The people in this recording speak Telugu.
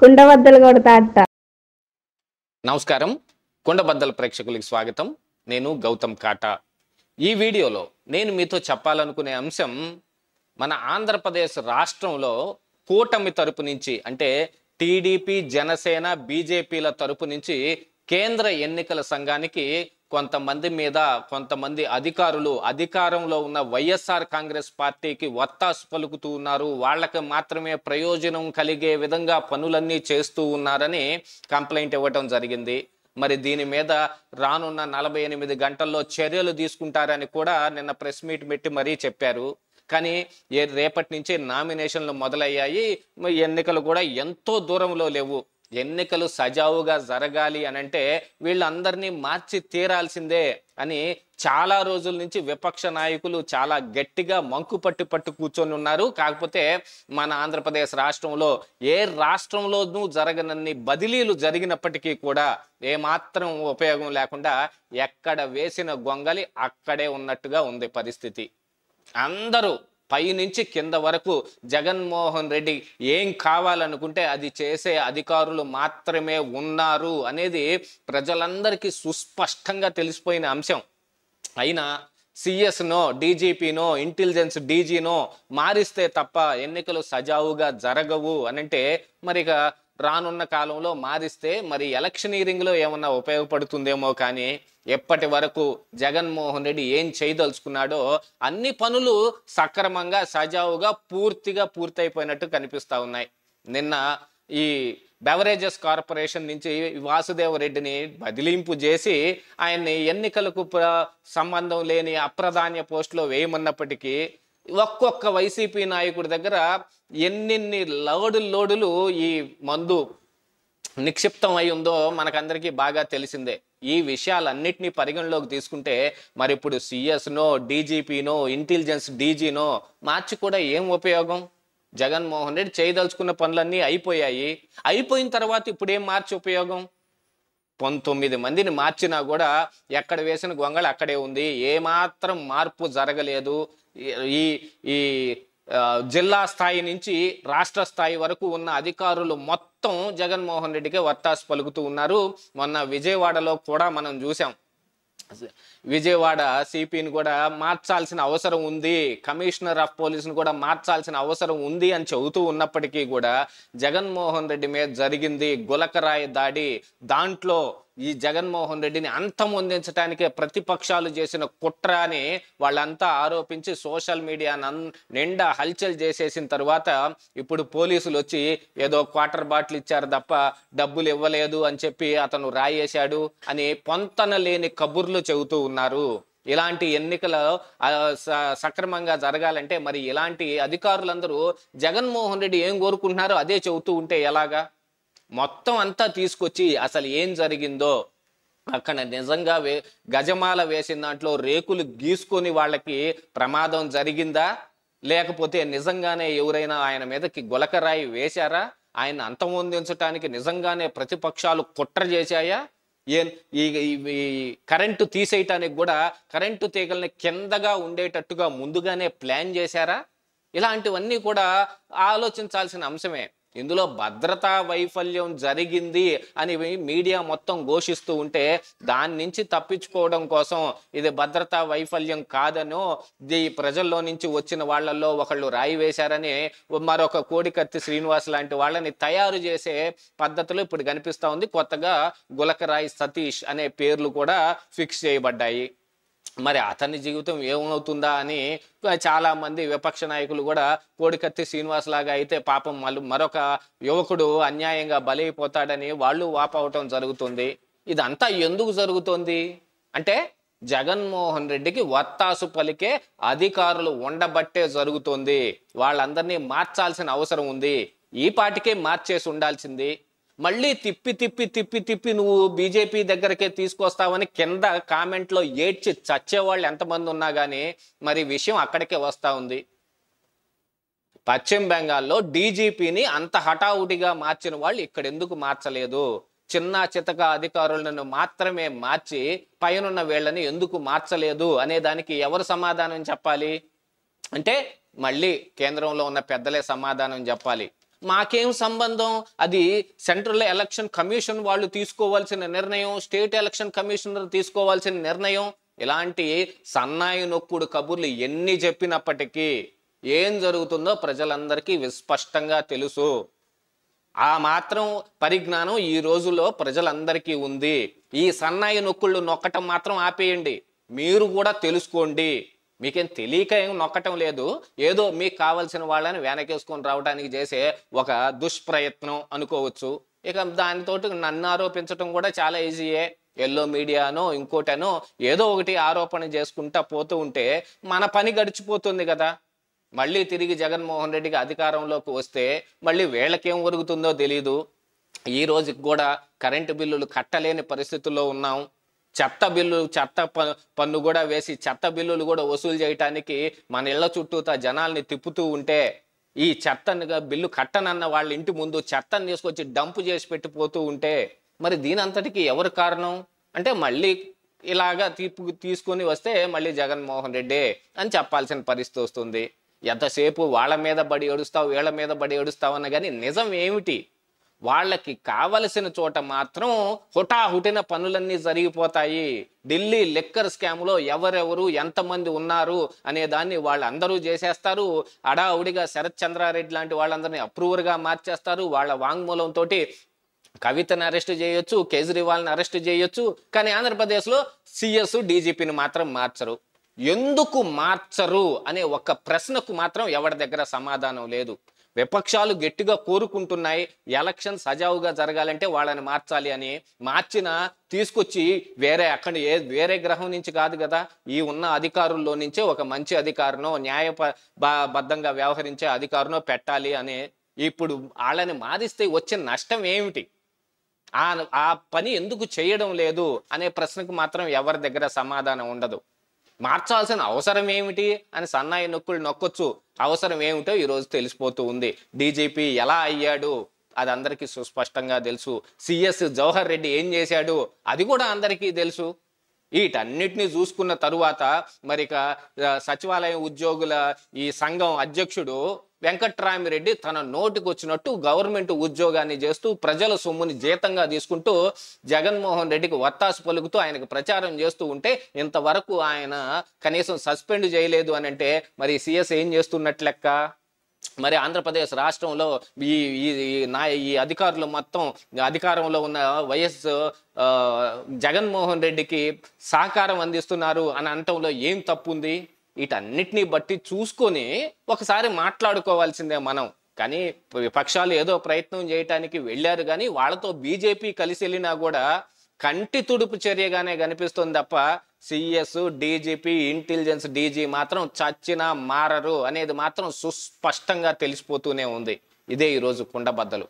కుండబద్దలు నమస్కారం కుండబద్దల ప్రేక్షకులకి స్వాగతం నేను గౌతమ్ కాటా ఈ వీడియోలో నేను మీతో చెప్పాలనుకునే అంశం మన ఆంధ్రప్రదేశ్ రాష్ట్రంలో కూటమి తరపు నుంచి అంటే టీడీపీ జనసేన బీజేపీల తరపు నుంచి కేంద్ర ఎన్నికల సంఘానికి కొంతమంది మీద కొంతమంది అధికారులు అధికారంలో ఉన్న వైఎస్ఆర్ కాంగ్రెస్ పార్టీకి వత్తాసు పలుకుతూ ఉన్నారు వాళ్ళకి మాత్రమే ప్రయోజనం కలిగే విధంగా పనులన్నీ చేస్తూ ఉన్నారని కంప్లైంట్ ఇవ్వటం జరిగింది మరి దీని మీద రానున్న నలభై ఎనిమిది గంటల్లో చర్యలు తీసుకుంటారని కూడా నిన్న ప్రెస్ మీట్ పెట్టి మరీ చెప్పారు కానీ రేపటి నుంచే నామినేషన్లు మొదలయ్యాయి ఎన్నికలు కూడా ఎంతో దూరంలో లేవు ఎన్నికలు సజావుగా జరగాలి అని అంటే వీళ్ళందరినీ మార్చి తీరాల్సిందే అని చాలా రోజుల నుంచి విపక్ష నాయకులు చాలా గట్టిగా మంకు పట్టి పట్టు కూర్చొని ఉన్నారు కాకపోతే మన ఆంధ్రప్రదేశ్ రాష్ట్రంలో ఏ రాష్ట్రంలోనూ జరగనన్ని బదిలీలు జరిగినప్పటికీ కూడా ఏమాత్రం ఉపయోగం లేకుండా ఎక్కడ వేసిన గొంగలి అక్కడే ఉన్నట్టుగా ఉంది పరిస్థితి అందరూ పైనుంచి కింద వరకు జగన్మోహన్ రెడ్డి ఏం కావాలనుకుంటే అది చేసే అధికారులు మాత్రమే ఉన్నారు అనేది ప్రజలందరికీ సుస్పష్టంగా తెలిసిపోయిన అంశం అయినా సిఎస్నో డీజీపీనో ఇంటెలిజెన్స్ డీజీనో మారిస్తే తప్ప ఎన్నికలు సజావుగా జరగవు అనంటే మరిక రానున్న కాలంలో మారిస్తే మరి ఎలక్షనీరింగ్లో ఏమన్నా ఉపయోగపడుతుందేమో కానీ ఎప్పటి వరకు జగన్మోహన్ రెడ్డి ఏం చేయదలుచుకున్నాడో అన్ని పనులు సక్రమంగా సజావుగా పూర్తిగా పూర్తయిపోయినట్టు కనిపిస్తూ ఉన్నాయి నిన్న ఈ బెవరేజెస్ కార్పొరేషన్ నుంచి వాసుదేవ రెడ్డిని బదిలింపు చేసి ఆయన్ని ఎన్నికలకు సంబంధం లేని అప్రధాన్య పోస్టులో వేయమన్నప్పటికీ ఒక్కొక్క వైసీపీ నాయకుడి దగ్గర ఎన్నెన్ని లోడు లోడులు ఈ మందు నిక్షిప్తం అయి ఉందో మనకందరికీ బాగా తెలిసిందే ఈ విషయాలన్నింటినీ పరిగణలోకి తీసుకుంటే మరి ఇప్పుడు సిఎస్నో డీజీపీనో ఇంటెలిజెన్స్ డీజీనో మార్చి కూడా ఏం ఉపయోగం జగన్మోహన్ రెడ్డి చేయదలుచుకున్న పనులన్నీ అయిపోయాయి అయిపోయిన తర్వాత ఇప్పుడు ఏం మార్చి ఉపయోగం పంతొమ్మిది మందిని మార్చినా కూడా ఎక్కడ వేసిన గొంగళ అక్కడే ఉంది ఏమాత్రం మార్పు జరగలేదు ఈ ఈ జిల్లా స్థాయి నుంచి రాష్ట్ర స్థాయి వరకు ఉన్న అధికారులు మొత్తం జగన్మోహన్ రెడ్డికే వత్తాసు పలుకుతూ ఉన్నారు మొన్న విజయవాడలో కూడా మనం చూసాం విజయవాడ సిపిని కూడా మార్చాల్సిన అవసరం ఉంది కమిషనర్ ఆఫ్ పోలీసును కూడా మార్చాల్సిన అవసరం ఉంది అని చెబుతూ ఉన్నప్పటికీ కూడా జగన్మోహన్ రెడ్డి మీద జరిగింది గులకరాయి దాడి దాంట్లో ఈ జగన్మోహన్ రెడ్డిని అంతం అందించడానికే ప్రతిపక్షాలు చేసిన కుట్ర అని వాళ్ళంతా ఆరోపించి సోషల్ మీడియా నిండా హల్చల్ చేసేసిన తర్వాత ఇప్పుడు పోలీసులు వచ్చి ఏదో క్వార్టర్ బాటిల్ ఇచ్చారు తప్ప డబ్బులు ఇవ్వలేదు అని చెప్పి అతను రాయేశాడు అని పొంతన లేని కబుర్లు చెబుతూ ఉన్నారు ఇలాంటి ఎన్నికలు సక్రమంగా జరగాలంటే మరి ఇలాంటి అధికారులందరూ జగన్మోహన్ రెడ్డి ఏం కోరుకుంటున్నారో అదే చెబుతూ ఉంటే ఎలాగా మొత్తం అంతా తీసుకొచ్చి అసలు ఏం జరిగిందో అక్కడ నిజంగా వే గజమాల వేసిన దాంట్లో రేకులు గీసుకొని వాళ్ళకి ప్రమాదం జరిగిందా లేకపోతే నిజంగానే ఎవరైనా ఆయన మీదకి గులకరాయి వేశారా ఆయన అంతమొందించడానికి నిజంగానే ప్రతిపక్షాలు కుట్ర చేశాయా ఏ ఈ కరెంటు తీసేయటానికి కూడా కరెంటు తీగలని కిందగా ఉండేటట్టుగా ముందుగానే ప్లాన్ చేశారా ఇలాంటివన్నీ కూడా ఆలోచించాల్సిన అంశమే ఇందులో భద్రతా వైఫల్యం జరిగింది అని మీడియా మొత్తం ఘోషిస్తూ ఉంటే దాని నుంచి తప్పించుకోవడం కోసం ఇది భద్రతా వైఫల్యం కాదనో ఈ ప్రజల్లో నుంచి వచ్చిన వాళ్ళల్లో ఒకళ్ళు రాయి వేశారని మరొక కోడికత్తి శ్రీనివాస్ లాంటి వాళ్ళని తయారు చేసే పద్ధతులు ఇప్పుడు కనిపిస్తూ ఉంది కొత్తగా గులకరాయి సతీష్ అనే పేర్లు కూడా ఫిక్స్ చేయబడ్డాయి మరి అతని జీవితం ఏమవుతుందా అని చాలామంది విపక్ష నాయకులు కూడా కోడికత్తి శ్రీనివాస్ లాగా అయితే పాపం మళ్ళీ మరొక యువకుడు అన్యాయంగా బలైపోతాడని వాళ్ళు వాపవటం జరుగుతుంది ఇదంతా ఎందుకు జరుగుతుంది అంటే జగన్మోహన్ రెడ్డికి వత్తాసు పలికే అధికారులు ఉండబట్టే జరుగుతుంది వాళ్ళందరినీ మార్చాల్సిన అవసరం ఉంది ఈ పాటికే మార్చేసి ఉండాల్సింది మళ్ళీ తిప్పి తిప్పి తిప్పి తిప్పి నువ్వు బీజేపీ దగ్గరకే తీసుకొస్తావని కింద కామెంట్లో ఏడ్చి చచ్చేవాళ్ళు ఎంతమంది ఉన్నా కానీ మరి విషయం అక్కడికే వస్తూ ఉంది పశ్చిమ బెంగాల్లో డీజీపీని అంత హఠావుడిగా మార్చిన వాళ్ళు ఇక్కడ ఎందుకు మార్చలేదు చిన్న చితక అధికారులను మాత్రమే మార్చి పైనున్న వీళ్ళని ఎందుకు మార్చలేదు అనే దానికి ఎవరు సమాధానం చెప్పాలి అంటే మళ్ళీ కేంద్రంలో ఉన్న పెద్దలే సమాధానం చెప్పాలి మాకేం సంబంధం అది సెంట్రల్ ఎలక్షన్ కమిషన్ వాళ్ళు తీసుకోవాల్సిన నిర్ణయం స్టేట్ ఎలక్షన్ కమిషనర్ తీసుకోవాల్సిన నిర్ణయం ఇలాంటి సన్నాయి నొక్కుడు కబుర్లు ఎన్ని చెప్పినప్పటికీ ఏం జరుగుతుందో ప్రజలందరికీ విస్పష్టంగా తెలుసు ఆ మాత్రం పరిజ్ఞానం ఈ రోజుల్లో ప్రజలందరికీ ఉంది ఈ సన్నాయి నొక్కుళ్ళు నొక్కటం మాత్రం ఆపేయండి మీరు కూడా తెలుసుకోండి మీకేం తెలియక ఏం నొక్కటం లేదు ఏదో మీకు కావలసిన వాళ్ళని వెనకేసుకొని రావడానికి చేసే ఒక దుష్ప్రయత్నం అనుకోవచ్చు ఇక దానితో నన్ను ఆరోపించడం కూడా చాలా ఈజీయే ఎల్లో మీడియానో ఇంకోటనో ఏదో ఒకటి ఆరోపణ చేసుకుంటా పోతూ ఉంటే మన పని గడిచిపోతుంది కదా మళ్ళీ తిరిగి జగన్మోహన్ రెడ్డికి అధికారంలోకి వస్తే మళ్ళీ వీళ్ళకేం ఒరుగుతుందో తెలీదు ఈ రోజుకి కూడా కరెంటు బిల్లులు కట్టలేని పరిస్థితుల్లో ఉన్నాం చెత్త బిల్లు చెత్త పన్ను కూడా వేసి చెత్త బిల్లులు కూడా వసూలు చేయటానికి మన ఇళ్ల చుట్టూతా జనాల్ని తిప్పుతూ ఉంటే ఈ చెత్తనిగా బిల్లు కట్టనన్న వాళ్ళ ఇంటి ముందు చెత్తను తీసుకొచ్చి డంపు చేసి పెట్టిపోతూ ఉంటే మరి దీని అంతటికి ఎవరు కారణం అంటే మళ్ళీ ఇలాగా తీర్పు తీసుకొని వస్తే మళ్ళీ జగన్మోహన్ రెడ్డి అని చెప్పాల్సిన పరిస్థితి వస్తుంది ఎంతసేపు వాళ్ళ మీద బడి ఏడుస్తావు వీళ్ళ మీద బడి ఏడుస్తావు అన్న కానీ నిజం ఏమిటి వాళ్ళకి కావలసిన చోట మాత్రం హుటాహుటిన పనులన్నీ జరిగిపోతాయి ఢిల్లీ లెక్కర్ స్కామ్లో ఎవరెవరు ఎంతమంది ఉన్నారు అనే దాన్ని వాళ్ళందరూ చేసేస్తారు అడావుడిగా శరత్ చంద్రారెడ్డి లాంటి వాళ్ళందరినీ అప్రూవర్గా మార్చేస్తారు వాళ్ళ వాంగ్మూలంతో కవితను అరెస్ట్ చేయొచ్చు కేజ్రీవాల్ని అరెస్ట్ చేయొచ్చు కానీ ఆంధ్రప్రదేశ్లో సిఎస్ డీజీపీని మాత్రం మార్చరు ఎందుకు మార్చరు అనే ఒక ప్రశ్నకు మాత్రం ఎవరి దగ్గర సమాధానం లేదు విపక్షాలు గట్టిగా కోరుకుంటున్నాయి ఎలక్షన్ సజావుగా జరగాలంటే వాళ్ళని మార్చాలి అని మార్చిన తీసుకొచ్చి వేరే అక్కడ ఏ వేరే గ్రహం నుంచి కాదు కదా ఈ ఉన్న అధికారుల్లో నుంచే ఒక మంచి అధికారనో న్యాయ బద్ధంగా వ్యవహరించే అధికారనో పెట్టాలి అని ఇప్పుడు వాళ్ళని మారిస్తే వచ్చే నష్టం ఏమిటి ఆ ఆ పని ఎందుకు చేయడం లేదు అనే ప్రశ్నకు మాత్రం ఎవరి దగ్గర సమాధానం ఉండదు మార్చాల్సిన అవసరం ఏమిటి అని సన్నాయి నొక్కులు నొక్కొచ్చు అవసరం ఏమిటో ఈరోజు తెలిసిపోతూ ఉంది డీజీపీ ఎలా అయ్యాడు అది అందరికీ సుస్పష్టంగా తెలుసు సిఎస్ జవహర్ రెడ్డి ఏం చేశాడు అది కూడా అందరికీ తెలుసు వీటన్నిటిని చూసుకున్న తరువాత మరిక సచివాలయం ఉద్యోగుల ఈ సంఘం అధ్యక్షుడు వెంకట్రామిరెడ్డి తన వచ్చినట్టు గవర్నమెంట్ ఉద్యోగాన్ని చేస్తూ ప్రజల సొమ్ముని జీతంగా తీసుకుంటూ జగన్మోహన్ రెడ్డికి వత్తాసు పలుకుతూ ఆయనకు ప్రచారం చేస్తూ ఉంటే ఇంతవరకు ఆయన కనీసం సస్పెండ్ చేయలేదు అని అంటే మరి సిఎస్ ఏం చేస్తున్నట్లు లెక్క మరి ఆంధ్రప్రదేశ్ రాష్ట్రంలో ఈ ఈ నా ఈ అధికారులు మొత్తం అధికారంలో ఉన్న వైఎస్ జగన్మోహన్ రెడ్డికి సహకారం అందిస్తున్నారు అని అనటంలో ఏం తప్పు ఉంది వీటన్నిటిని బట్టి చూసుకొని ఒకసారి మాట్లాడుకోవాల్సిందే మనం కానీ విపక్షాలు ఏదో ప్రయత్నం చేయటానికి వెళ్ళారు కానీ వాళ్ళతో బీజేపీ కలిసి వెళ్ళినా కూడా కంటి తుడుపు చర్యగానే కనిపిస్తుంది తప్ప సిఎస్ డీజీపీ ఇంటెలిజెన్స్ డీజీ మాత్రం చచ్చినా మారరు అనేది మాత్రం సుస్పష్టంగా తెలిసిపోతూనే ఉంది ఇదే ఈరోజు కుండబద్దలు